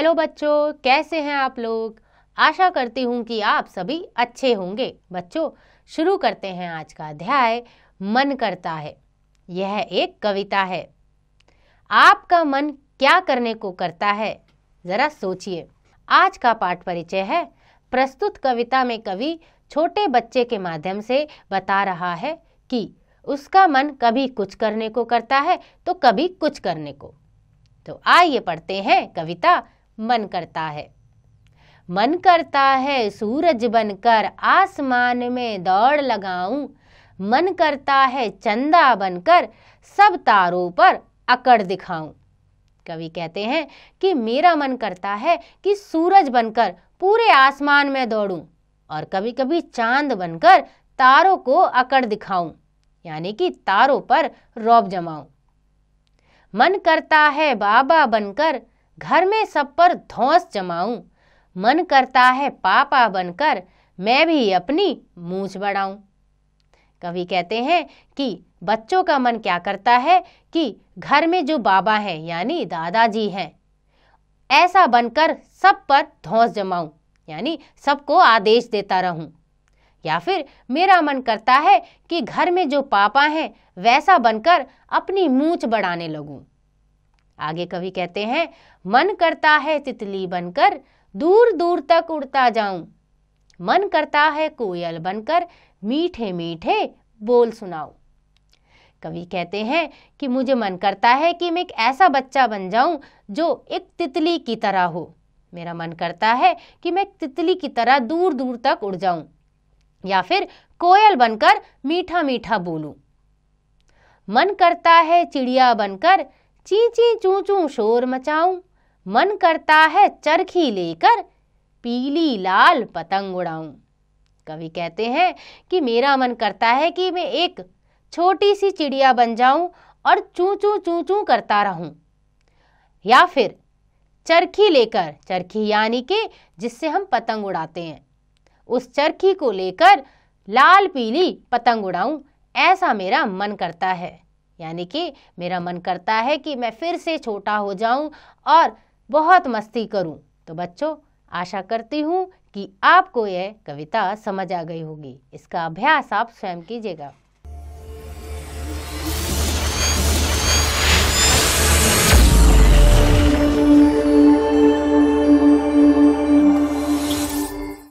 hello बच्चों कैसे हैं आप लोग आशा करती हूँ कि आप सभी अच्छे होंगे बच्चों शुरू करते हैं आज का अध्याय मन करता है यह एक कविता है आपका मन क्या करने को करता है जरा सोचिए आज का पाठ परिचय है प्रस्तुत कविता में कवि छोटे बच्चे के माध्यम से बता रहा है कि उसका मन कभी कुछ करने को करता है तो कभी कुछ करने को तो आइए पढ़ते हैं कविता मन करता है मन करता है सूरज बनकर आसमान में दौड़ लगाऊं मन करता है चंदा बनकर सब तारों पर अकड़ दिखाऊं कवि कहते हैं कि मेरा मन करता है कि सूरज बनकर पूरे आसमान में दौड़ूं और कभी कभी चांद बनकर तारों को अकड़ दिखाऊं यानी कि तारों पर रौब जमाऊं मन करता है बाबा बनकर घर में सब पर धौस जमाऊं मन करता है पापा बनकर मैं भी अपनी मूछ बढ़ाऊं कवि कहते हैं कि बच्चों का मन क्या करता है कि घर में जो बाबा हैं यानी दादाजी हैं ऐसा बनकर सब पर धौस जमाऊं यानी सबको आदेश देता रहूं या फिर मेरा मन करता है कि घर में जो पापा हैं वैसा बनकर अपनी मूछ बढ़ाने लगूं आगे कवि कहते हैं मन करता है तितली बनकर दूर दूर तक उड़ता जाऊं मन करता है कोयल बनकर मीठे मीठे बोल सुनाऊं कवि कहते हैं कि मुझे मन करता है कि मैं एक ऐसा बच्चा बन जाऊं जो एक तितली की तरह हो मेरा मन करता है कि मैं एक तितली की तरह दूर दूर तक उड़ जाऊं या फिर कोयल बनकर मीठा मीठा बोलूं मन करता है चिड़िया बनकर ची ची चू चू शोर मचाऊं मन करता है चरखी लेकर पीली लाल पतंग उड़ाऊं कवि कहते हैं कि मेरा मन करता है कि मैं एक छोटी सी चिड़िया बन जाऊं और चू चू चू चू करता रहूं या फिर चरखी लेकर चरखी यानी कि जिससे हम पतंग उड़ाते हैं उस चरखी को लेकर लाल पीली पतंग उड़ाऊं ऐसा मेरा मन करता है यानी कि मेरा मन करता है कि मैं फिर से छोटा हो जाऊं और बहुत मस्ती करूं तो बच्चों आशा करती हूं कि आपको यह कविता समझ आ गई होगी इसका अभ्यास आप स्वयं कीजिएगा